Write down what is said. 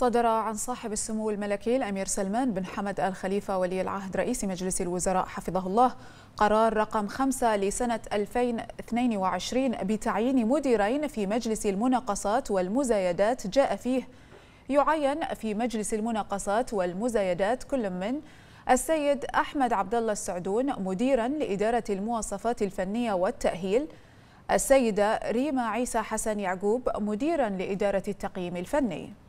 صدر عن صاحب السمو الملكي الأمير سلمان بن حمد آل خليفة ولي العهد رئيس مجلس الوزراء حفظه الله قرار رقم 5 لسنة 2022 بتعيين مديرين في مجلس المناقصات والمزايدات جاء فيه يعين في مجلس المناقصات والمزايدات كل من السيد أحمد عبد الله السعدون مديرا لإدارة المواصفات الفنية والتأهيل السيدة ريما عيسى حسن يعقوب مديرا لإدارة التقييم الفني